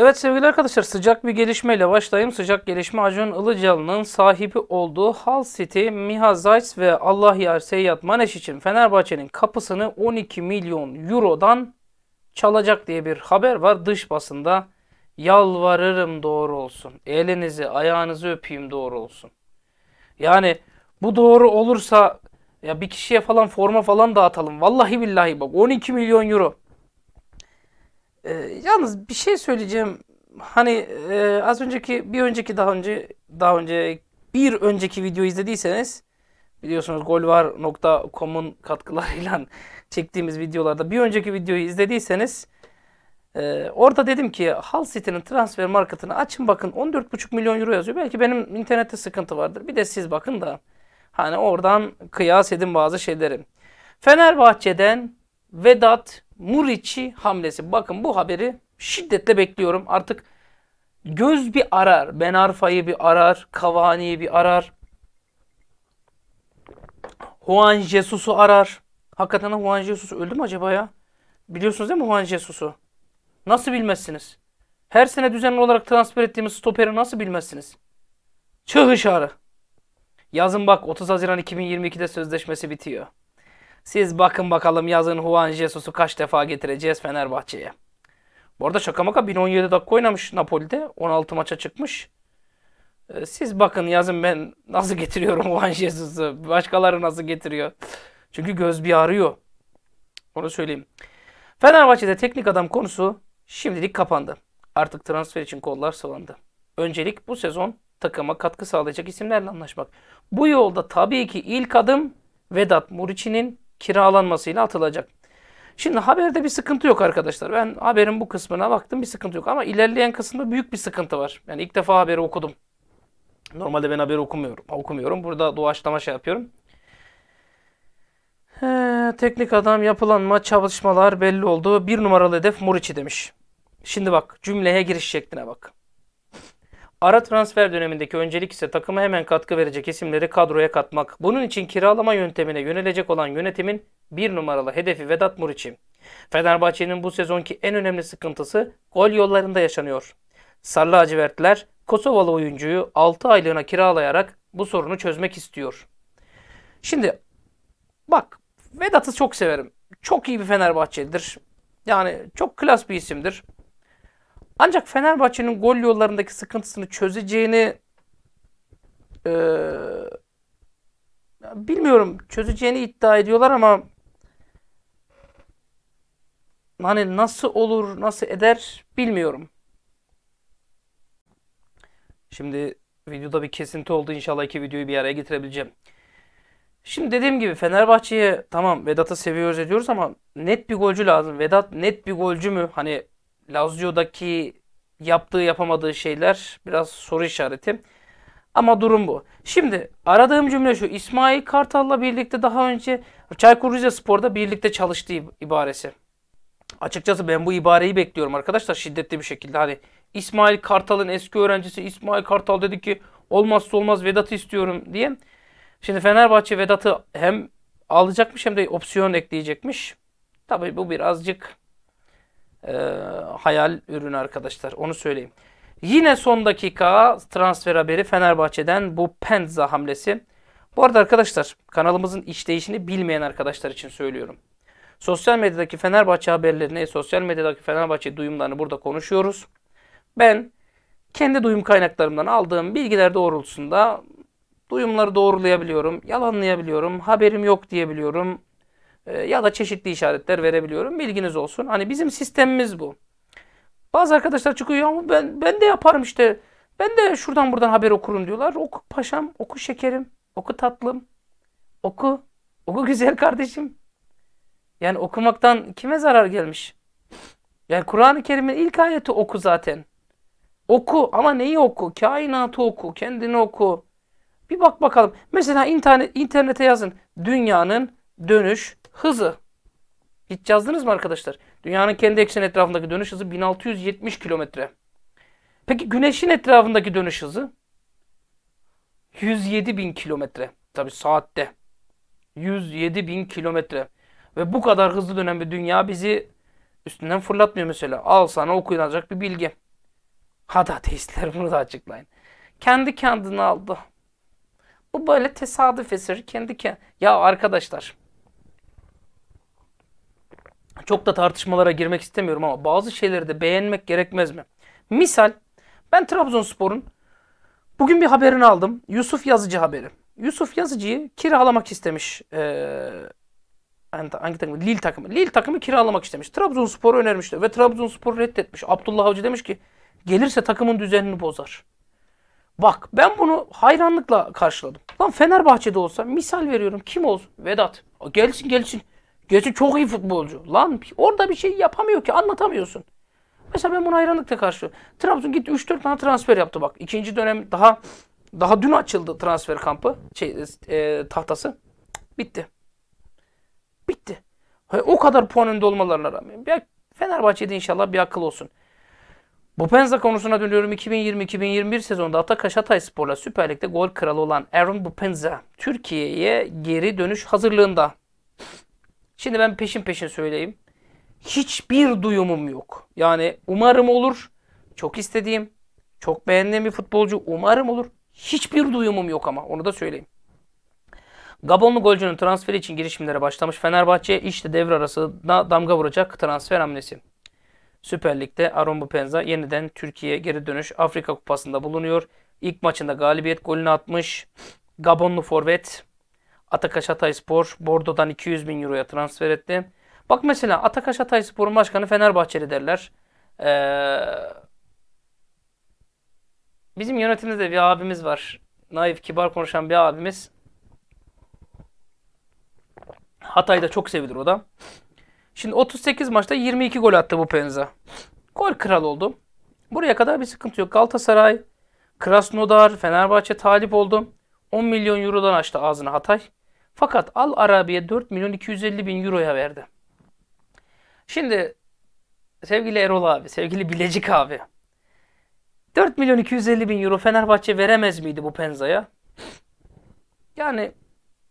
Evet sevgili arkadaşlar sıcak bir gelişmeyle başlayayım. Sıcak gelişme Acun Ilıcalı'nın sahibi olduğu Hal City, Miha Zayt ve Allah Yar Seyyad Maneş için Fenerbahçe'nin kapısını 12 milyon eurodan çalacak diye bir haber var dış basında. Yalvarırım doğru olsun. Elinizi ayağınızı öpeyim doğru olsun. Yani bu doğru olursa ya bir kişiye falan forma falan dağıtalım. Vallahi billahi bak 12 milyon euro. Ee, yalnız bir şey söyleyeceğim. Hani e, az önceki bir önceki daha önce daha önce bir önceki video izlediyseniz biliyorsunuz golvar.com'un katkılarıyla çektiğimiz videolarda bir önceki videoyu izlediyseniz e, orada dedim ki Hull City'nin transfer marketini açın bakın 14,5 milyon euro yazıyor. Belki benim internette sıkıntı vardır. Bir de siz bakın da hani oradan kıyas edin bazı şeyleri. Fenerbahçe'den Vedat Muriçi hamlesi. Bakın bu haberi şiddetle bekliyorum. Artık göz bir arar. Ben Arfa'yı bir arar. Kavani'yi bir arar. Juan Jesus'u arar. Hakikaten Juan Jesus öldü mü acaba ya? Biliyorsunuz değil mi Juan Jesus'u? Nasıl bilmezsiniz? Her sene düzenli olarak transfer ettiğimiz stoperi nasıl bilmezsiniz? Çığ işarı. Yazın bak 30 Haziran 2022'de sözleşmesi bitiyor. Siz bakın bakalım yazın Juan Jesus'u kaç defa getireceğiz Fenerbahçe'ye. Bu arada şaka maka 1017 dakika oynamış Napoli'de. 16 maça çıkmış. Ee, siz bakın yazın ben nasıl getiriyorum Juan Jesus'u. Başkaları nasıl getiriyor. Çünkü göz bir arıyor. Onu söyleyeyim. Fenerbahçe'de teknik adam konusu şimdilik kapandı. Artık transfer için kollar sıvandı. Öncelik bu sezon takıma katkı sağlayacak isimlerle anlaşmak. Bu yolda tabii ki ilk adım Vedat Muriçi'nin kiralanmasıyla atılacak. Şimdi haberde bir sıkıntı yok arkadaşlar. Ben haberin bu kısmına baktım bir sıkıntı yok. Ama ilerleyen kısımda büyük bir sıkıntı var. Yani ilk defa haberi okudum. Normalde ben haberi okumuyorum. okumuyorum. Burada doğaçlama şey yapıyorum. He, teknik adam yapılanma çalışmalar belli oldu. Bir numaralı hedef Muriçi demiş. Şimdi bak cümleye giriş şekline bak. Ara transfer dönemindeki öncelik ise takıma hemen katkı verecek isimleri kadroya katmak. Bunun için kiralama yöntemine yönelecek olan yönetimin bir numaralı hedefi Vedat Muriçi. Fenerbahçe'nin bu sezonki en önemli sıkıntısı gol yollarında yaşanıyor. Sarlı lacivertler Kosovalı oyuncuyu 6 aylığına kiralayarak bu sorunu çözmek istiyor. Şimdi bak Vedat'ı çok severim. Çok iyi bir Fenerbahçelidir. Yani çok klas bir isimdir. Ancak Fenerbahçe'nin gol yollarındaki sıkıntısını çözeceğini e, bilmiyorum çözeceğini iddia ediyorlar ama hani nasıl olur nasıl eder bilmiyorum. Şimdi videoda bir kesinti oldu inşallah iki videoyu bir araya getirebileceğim. Şimdi dediğim gibi Fenerbahçe'ye tamam Vedat'ı seviyoruz ediyoruz ama net bir golcü lazım. Vedat net bir golcü mü? Hani Lazio'daki yaptığı yapamadığı şeyler biraz soru işareti. Ama durum bu. Şimdi aradığım cümle şu. İsmail Kartal'la birlikte daha önce Çaykur Rizespor'da birlikte çalıştı ibaresi. Açıkçası ben bu ibareyi bekliyorum arkadaşlar şiddetli bir şekilde. Hani İsmail Kartal'ın eski öğrencisi İsmail Kartal dedi ki olmazsa olmaz Vedat'ı istiyorum diye. Şimdi Fenerbahçe Vedat'ı hem alacakmış hem de opsiyon ekleyecekmiş. Tabii bu birazcık e, hayal ürün arkadaşlar. Onu söyleyeyim. Yine son dakika transfer haberi Fenerbahçe'den bu Penza hamlesi. Bu arada arkadaşlar kanalımızın işleyişini bilmeyen arkadaşlar için söylüyorum. Sosyal medyadaki Fenerbahçe haberlerini, sosyal medyadaki Fenerbahçe duyumlarını burada konuşuyoruz. Ben kendi duyum kaynaklarımdan aldığım bilgiler doğrultusunda duyumları doğrulayabiliyorum, yalanlayabiliyorum, haberim yok diyebiliyorum, ee, ya da çeşitli işaretler verebiliyorum. Bilginiz olsun. Hani bizim sistemimiz bu. Bazı arkadaşlar çıkıyor ama ben ben de yaparım işte. Ben de şuradan buradan haber okurum diyorlar. Oku paşam, oku şekerim, oku tatlım. Oku. Oku güzel kardeşim. Yani okumaktan kime zarar gelmiş? Yani Kur'an-ı Kerim'in ilk ayeti oku zaten. Oku ama neyi oku? Kainatı oku, kendini oku. Bir bak bakalım. Mesela internet, internete yazın. Dünyanın dönüş hızı. Hiç yazdınız mı arkadaşlar? Dünyanın kendi ekseni etrafındaki dönüş hızı 1670 kilometre. Peki güneşin etrafındaki dönüş hızı? 107 bin kilometre. Tabi saatte. 107 bin kilometre. Ve bu kadar hızlı dönen bir dünya bizi üstünden fırlatmıyor mesela. Al sana okuyacak bir bilgi. Hadi ateistler bunu da açıklayın. Kendi kendini aldı. Bu böyle tesadüf eseri kendi kendine. Ya arkadaşlar çok da tartışmalara girmek istemiyorum ama bazı şeyleri de beğenmek gerekmez mi? Misal ben Trabzonspor'un bugün bir haberini aldım. Yusuf Yazıcı haberi. Yusuf Yazıcı'yı kiralamak istemiş. Ee, hangi takımı? Lille takımı. Lille takımı kiralamak istemiş. Trabzonspor'u önermişti ve Trabzonspor reddetmiş. Abdullah Avcı demiş ki gelirse takımın düzenini bozar. Bak ben bunu hayranlıkla karşıladım. Lan Fenerbahçe'de olsa misal veriyorum kim olsun? Vedat. Gelsin gelsin. Gerçi çok iyi futbolcu. Lan orada bir şey yapamıyor ki anlatamıyorsun. Mesela ben bunu hayranlıkla karşılıyorum. Trabzon gitti 3-4 tane transfer yaptı bak. İkinci dönem daha daha dün açıldı transfer kampı şey, e, e tahtası. Bitti. Bitti. O kadar puan önde olmalarına rağmen. Bir, Fenerbahçe'de inşallah bir akıl olsun. Bu Penza konusuna dönüyorum. 2020-2021 sezonunda Atakaş Hatay Spor'la Süper Lig'de gol kralı olan Aaron Bupenza Türkiye'ye geri dönüş hazırlığında. Şimdi ben peşin peşin söyleyeyim. Hiçbir duyumum yok. Yani umarım olur. Çok istediğim, çok beğendiğim bir futbolcu umarım olur. Hiçbir duyumum yok ama onu da söyleyeyim. Gabonlu golcünün transferi için girişimlere başlamış Fenerbahçe işte devre arasında damga vuracak transfer hamlesi. Süper Lig'de Aron Bupenza yeniden Türkiye'ye geri dönüş Afrika Kupası'nda bulunuyor. İlk maçında galibiyet golünü atmış. Gabonlu forvet Atakaş Hatayspor Bordo'dan 200 bin euroya transfer etti. Bak mesela Atakaş Hatayspor'un başkanı Fenerbahçeli derler. Ee, bizim yönetimde bir abimiz var. Naif, kibar konuşan bir abimiz. Hatay'da çok sevilir o da. Şimdi 38 maçta 22 gol attı bu Penza. Gol kral oldu. Buraya kadar bir sıkıntı yok. Galatasaray, Krasnodar, Fenerbahçe talip oldu. 10 milyon eurodan açtı ağzını Hatay. Fakat Al Arabi'ye 4 milyon 250 bin euroya verdi. Şimdi sevgili Erol abi, sevgili Bilecik abi. 4 milyon 250 bin euro Fenerbahçe veremez miydi bu Penza'ya? Yani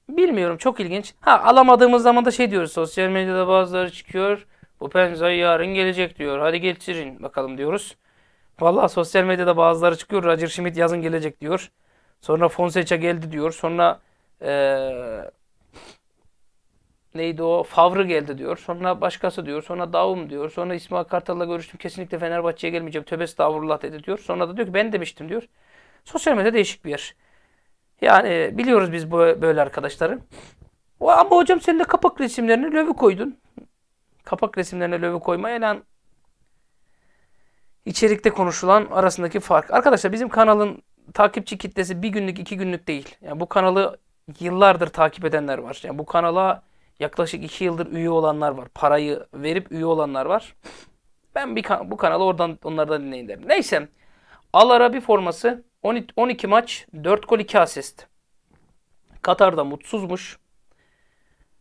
bilmiyorum çok ilginç. Ha alamadığımız zaman da şey diyoruz sosyal medyada bazıları çıkıyor. Bu Penza yarın gelecek diyor. Hadi getirin bakalım diyoruz. Vallahi sosyal medyada bazıları çıkıyor. Roger Schmidt yazın gelecek diyor. Sonra Fonseca geldi diyor. Sonra ee, neydi o Favrı geldi diyor. Sonra başkası diyor. Sonra Davum diyor. Sonra İsmail Kartal'la görüştüm. Kesinlikle Fenerbahçe'ye gelmeyeceğim. Tövbe estağfurullah dedi diyor. Sonra da diyor ki ben demiştim diyor. Sosyal medya değişik bir yer. Yani e, biliyoruz biz bu böyle arkadaşları. Ama hocam sen de kapak resimlerine löve koydun. Kapak resimlerine löve koyma lan içerikte konuşulan arasındaki fark. Arkadaşlar bizim kanalın takipçi kitlesi bir günlük iki günlük değil. Yani bu kanalı yıllardır takip edenler var. Yani bu kanala Yaklaşık iki yıldır üye olanlar var. Parayı verip üye olanlar var. Ben bir kan bu kanalı oradan onlardan dinleyin derim. Neyse. Al Arabi forması 12 maç 4 gol 2 asist. Katar'da mutsuzmuş.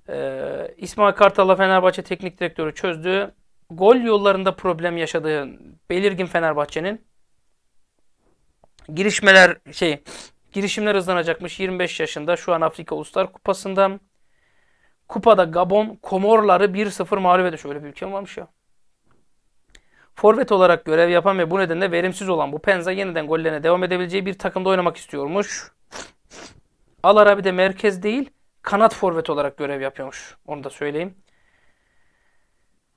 Ee, İsmail Kartal'la Fenerbahçe teknik direktörü çözdü. Gol yollarında problem yaşadığı belirgin Fenerbahçe'nin. Girişmeler şey girişimler hızlanacakmış 25 yaşında şu an Afrika Uluslar Kupası'nda. Kupada Gabon Komorları 1-0 mağlup ediyor. Şöyle bir ülke varmış ya. Forvet olarak görev yapan ve bu nedenle verimsiz olan bu Penza yeniden gollerine devam edebileceği bir takımda oynamak istiyormuş. Al Arabi de merkez değil kanat forvet olarak görev yapıyormuş. Onu da söyleyeyim.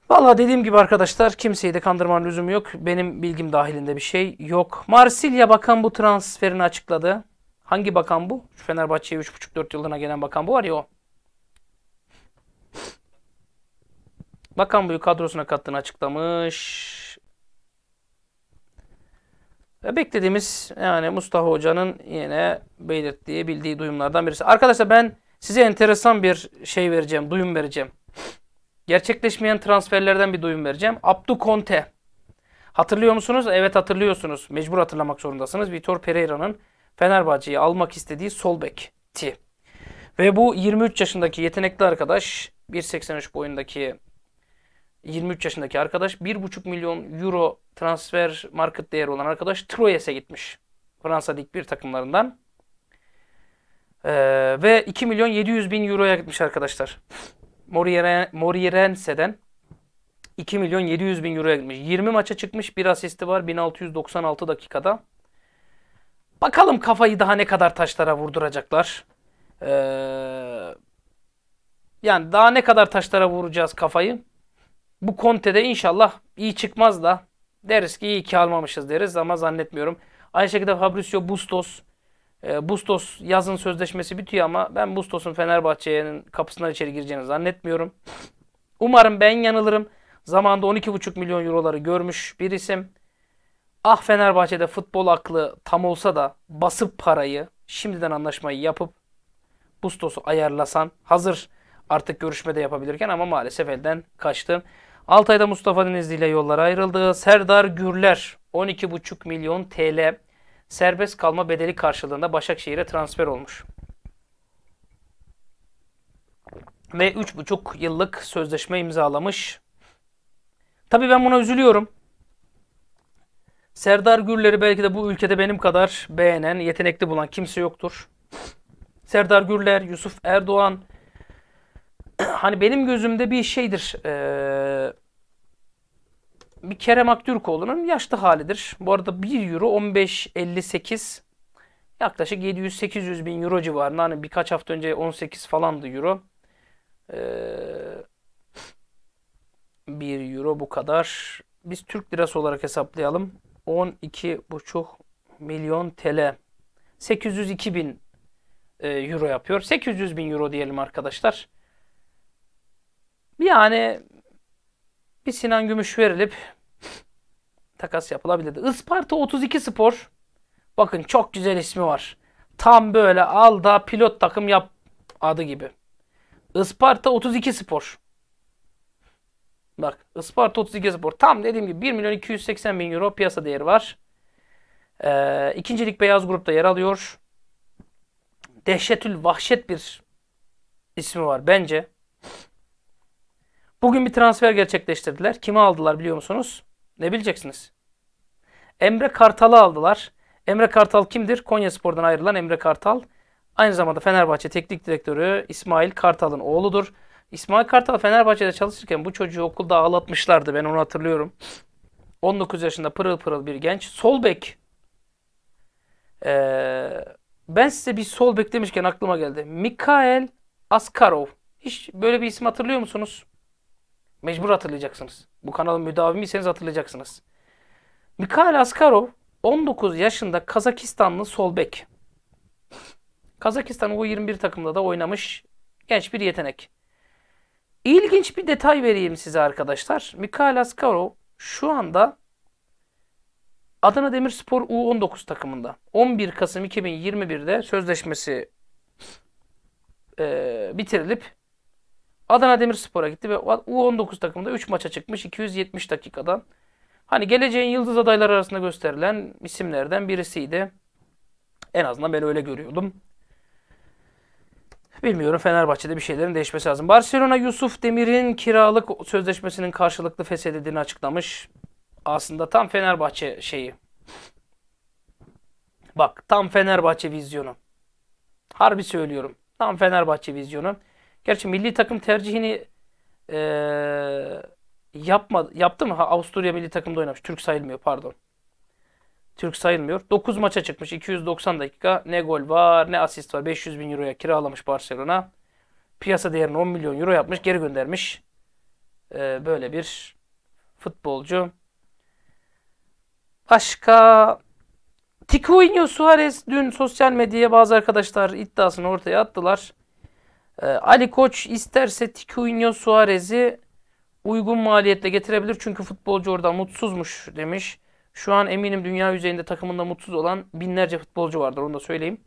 Valla dediğim gibi arkadaşlar kimseyi de kandırmanın lüzumu yok. Benim bilgim dahilinde bir şey yok. Marsilya bakan bu transferini açıkladı. Hangi bakan bu? Fenerbahçe'ye 3,5-4 yılına gelen bakan bu var ya o. Bakan büyük kadrosuna kattığını açıklamış. Ve beklediğimiz yani Mustafa Hoca'nın yine belirttiği, bildiği duyumlardan birisi. Arkadaşlar ben size enteresan bir şey vereceğim, duyum vereceğim. Gerçekleşmeyen transferlerden bir duyum vereceğim. Abdu Conte. Hatırlıyor musunuz? Evet hatırlıyorsunuz. Mecbur hatırlamak zorundasınız. Vitor Pereira'nın Fenerbahçe'yi almak istediği sol bekti. Ve bu 23 yaşındaki yetenekli arkadaş 1.83 boyundaki 23 yaşındaki arkadaş 1,5 milyon euro transfer market değeri olan arkadaş Troyes'e gitmiş. Fransa lig bir takımlarından. Ee, ve 2 milyon 700 bin euroya gitmiş arkadaşlar. Morirense'den 2 milyon 700 bin euroya gitmiş. 20 maça çıkmış. Bir asisti var 1696 dakikada. Bakalım kafayı daha ne kadar taşlara vurduracaklar. Ee, yani daha ne kadar taşlara vuracağız kafayı bu Conte'de inşallah iyi çıkmaz da deriz ki iyi ki almamışız deriz ama zannetmiyorum. Aynı şekilde Fabrizio Bustos. E, Bustos yazın sözleşmesi bitiyor ama ben Bustos'un Fenerbahçe'nin kapısından içeri gireceğini zannetmiyorum. Umarım ben yanılırım. Zamanında 12,5 milyon euroları görmüş bir isim. Ah Fenerbahçe'de futbol aklı tam olsa da basıp parayı şimdiden anlaşmayı yapıp Bustos'u ayarlasan hazır artık görüşmede yapabilirken ama maalesef elden kaçtı. Altay'da Mustafa'nın izniyle yollar ayrıldı. Serdar Gürler 12,5 milyon TL serbest kalma bedeli karşılığında Başakşehir'e transfer olmuş. Ve 3,5 yıllık sözleşme imzalamış. Tabi ben buna üzülüyorum. Serdar Gürler'i belki de bu ülkede benim kadar beğenen, yetenekli bulan kimse yoktur. Serdar Gürler, Yusuf Erdoğan, hani benim gözümde bir şeydir. Ee, bir Kerem Aktürkoğlu'nun yaşlı halidir. Bu arada 1 euro 15.58 yaklaşık 700-800 bin euro civarında. Hani birkaç hafta önce 18 falandı euro. Ee, 1 euro bu kadar. Biz Türk lirası olarak hesaplayalım. 12,5 milyon TL. 802 bin e, euro yapıyor. 800 bin euro diyelim arkadaşlar. Yani bir Sinan Gümüş verilip takas yapılabilirdi. Isparta 32 Spor. Bakın çok güzel ismi var. Tam böyle al da pilot takım yap adı gibi. Isparta 32 Spor. Bak Isparta 32 Spor. Tam dediğim gibi 1 milyon 280 bin euro piyasa değeri var. Ee, ikincilik beyaz grupta yer alıyor. Dehşetül vahşet bir ismi var bence. Bugün bir transfer gerçekleştirdiler. Kimi aldılar biliyor musunuz? Ne bileceksiniz? Emre Kartal'ı aldılar. Emre Kartal kimdir? Konya Spor'dan ayrılan Emre Kartal. Aynı zamanda Fenerbahçe teknik direktörü İsmail Kartal'ın oğludur. İsmail Kartal Fenerbahçe'de çalışırken bu çocuğu okulda ağlatmışlardı. Ben onu hatırlıyorum. 19 yaşında pırıl pırıl bir genç. Sol bek. Ee, ben size bir sol bek demişken aklıma geldi. Mikael Askarov. Hiç böyle bir isim hatırlıyor musunuz? Mecbur hatırlayacaksınız. Bu kanalın müdavimiyseniz hatırlayacaksınız. Mikhail Askarov 19 yaşında Kazakistanlı sol bek. Kazakistan U21 takımında da oynamış genç bir yetenek. İlginç bir detay vereyim size arkadaşlar. Mikhail Askarov şu anda Adana Demirspor U19 takımında. 11 Kasım 2021'de sözleşmesi e, bitirilip Adana Demirspor'a gitti ve U19 takımında 3 maça çıkmış 270 dakikadan. Hani geleceğin yıldız adayları arasında gösterilen isimlerden birisiydi. En azından ben öyle görüyordum. Bilmiyorum Fenerbahçe'de bir şeylerin değişmesi lazım. Barcelona Yusuf Demir'in kiralık sözleşmesinin karşılıklı feshedildiğini açıklamış. Aslında tam Fenerbahçe şeyi. Bak tam Fenerbahçe vizyonu. Harbi söylüyorum. Tam Fenerbahçe vizyonu. Gerçi milli takım tercihini e, yapma, yaptı mı? Ha, Avusturya milli takımda oynamış. Türk sayılmıyor pardon. Türk sayılmıyor. 9 maça çıkmış. 290 dakika. Ne gol var ne asist var. 500 bin euroya kiralamış Barcelona. Piyasa değerini 10 milyon euro yapmış. Geri göndermiş. Ee, böyle bir futbolcu. Başka Ticuinho Suarez dün sosyal medyaya bazı arkadaşlar iddiasını ortaya attılar. Ee, Ali Koç isterse Tiquinho Suarez'i uygun maliyetle getirebilir. Çünkü futbolcu orada mutsuzmuş demiş. Şu an eminim dünya üzerinde takımında mutsuz olan binlerce futbolcu vardır. Onu da söyleyeyim.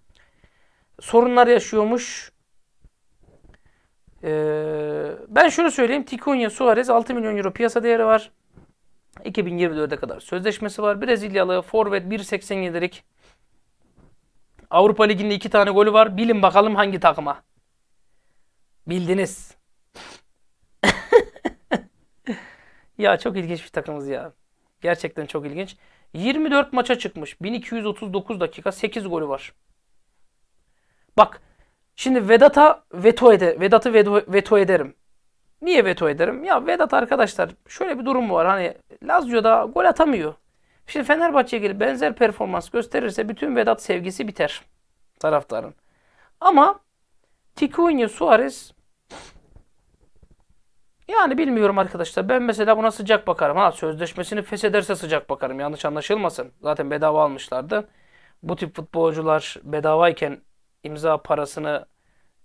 Sorunlar yaşıyormuş. Ee, ben şunu söyleyeyim. Tiquinho Suarez 6 milyon euro piyasa değeri var. 2024'e kadar sözleşmesi var. Brezilyalı forvet 1.87'lik Avrupa Ligi'nde 2 tane golü var. Bilin bakalım hangi takıma. Bildiniz. ya çok ilginç bir takımız ya. Gerçekten çok ilginç. 24 maça çıkmış. 1239 dakika 8 golü var. Bak şimdi Vedat'a veto ede Vedat'ı veto, ederim. Niye veto ederim? Ya Vedat arkadaşlar şöyle bir durum var. Hani Lazio'da gol atamıyor. Şimdi Fenerbahçe'ye gelip benzer performans gösterirse bütün Vedat sevgisi biter taraftarın. Ama Ticuinho Suarez yani bilmiyorum arkadaşlar. Ben mesela buna sıcak bakarım. Ha sözleşmesini feshederse sıcak bakarım. Yanlış anlaşılmasın. Zaten bedava almışlardı. Bu tip futbolcular bedavayken imza parasını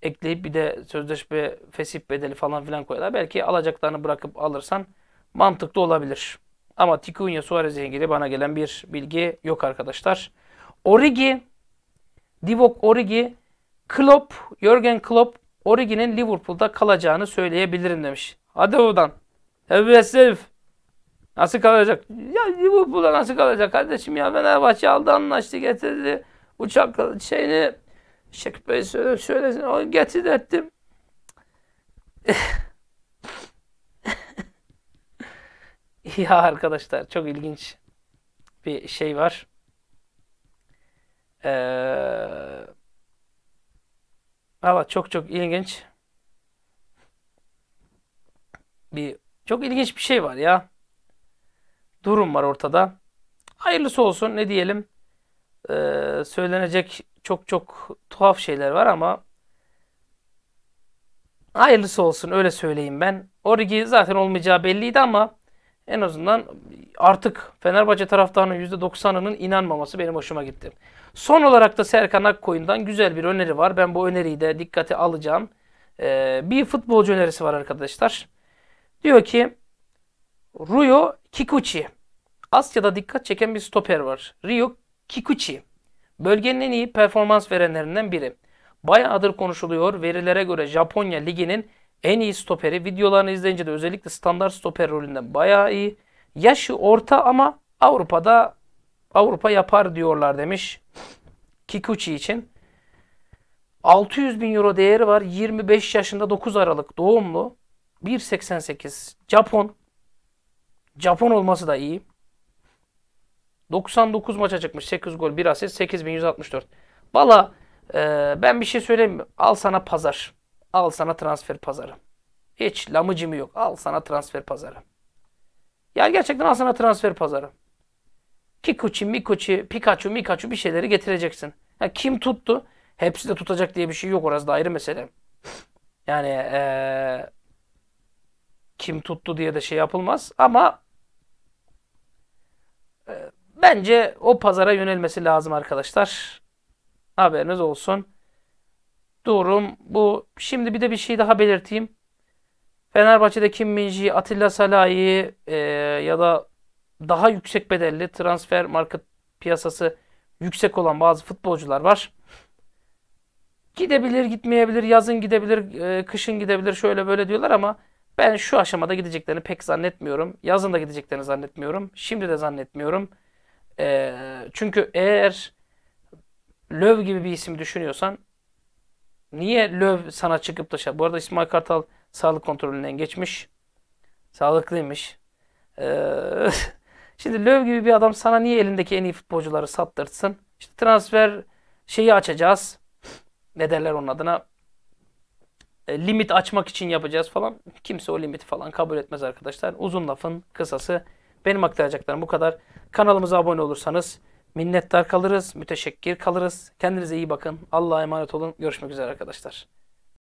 ekleyip bir de sözleşme fesip bedeli falan filan koyarlar. Belki alacaklarını bırakıp alırsan mantıklı olabilir. Ama Ticunya Suarez'e ilgili bana gelen bir bilgi yok arkadaşlar. Origi, Divock Origi Klopp, Jürgen Klopp Origi'nin Liverpool'da kalacağını söyleyebilirim demiş. Hadi oradan. Evvesif. Nasıl kalacak? Ya Liverpool'da nasıl kalacak kardeşim ya? Fenerbahçe aldı anlaştı getirdi. Uçak şeyini Şekip Bey söyle, söylesin. Onu getir ettim. ya arkadaşlar çok ilginç bir şey var. Ee, Valla çok çok ilginç. Bir çok ilginç bir şey var ya. Durum var ortada. Hayırlısı olsun ne diyelim. Ee, söylenecek çok çok tuhaf şeyler var ama hayırlısı olsun öyle söyleyeyim ben. Origi zaten olmayacağı belliydi ama en azından artık Fenerbahçe taraftarının %90'ının inanmaması benim hoşuma gitti. Son olarak da Serkan Akkoyun'dan güzel bir öneri var. Ben bu öneriyi de dikkate alacağım. Ee, bir futbolcu önerisi var arkadaşlar. Diyor ki Ryo Kikuchi. Asya'da dikkat çeken bir stoper var. Ryo Kikuchi. Bölgenin en iyi performans verenlerinden biri. Bayağıdır konuşuluyor. Verilere göre Japonya Ligi'nin en iyi stoperi. Videolarını izleyince de özellikle standart stoper rolünde bayağı iyi. Yaşı orta ama Avrupa'da Avrupa yapar diyorlar demiş Kikuchi için. 600 bin euro değeri var. 25 yaşında 9 Aralık doğumlu. 1.88 Japon. Japon olması da iyi. 99 maça çıkmış. 8 gol, 1 asist, 8164. Valla e, ben bir şey söyleyeyim mi? Al sana pazar. Al sana transfer pazarı. Hiç lamıcımı yok. Al sana transfer pazarı. Yani gerçekten al sana transfer pazarı. Kikuchi, Mikuchi, Pikachu, Mikachu bir şeyleri getireceksin. Yani kim tuttu? Hepsi de tutacak diye bir şey yok. Orası da ayrı mesele. Yani ee, kim tuttu diye de şey yapılmaz. Ama e, bence o pazara yönelmesi lazım arkadaşlar. Haberiniz olsun durum bu. Şimdi bir de bir şey daha belirteyim. Fenerbahçe'de Kim Minji, Atilla Salahi'yi e, ya da daha yüksek bedelli transfer market piyasası yüksek olan bazı futbolcular var. Gidebilir, gitmeyebilir, yazın gidebilir, e, kışın gidebilir şöyle böyle diyorlar ama ben şu aşamada gideceklerini pek zannetmiyorum. Yazın da gideceklerini zannetmiyorum. Şimdi de zannetmiyorum. E, çünkü eğer Löv gibi bir isim düşünüyorsan Niye löv sana çıkıp da şey? Bu arada İsmail Kartal sağlık kontrolünden geçmiş. Sağlıklıymış. Ee, şimdi löv gibi bir adam sana niye elindeki en iyi futbolcuları sattırsın? İşte transfer şeyi açacağız. Ne derler onun adına? E, limit açmak için yapacağız falan. Kimse o limiti falan kabul etmez arkadaşlar. Uzun lafın kısası. Benim aktaracaklarım bu kadar. Kanalımıza abone olursanız Minnettar kalırız, müteşekkir kalırız. Kendinize iyi bakın. Allah'a emanet olun. Görüşmek üzere arkadaşlar.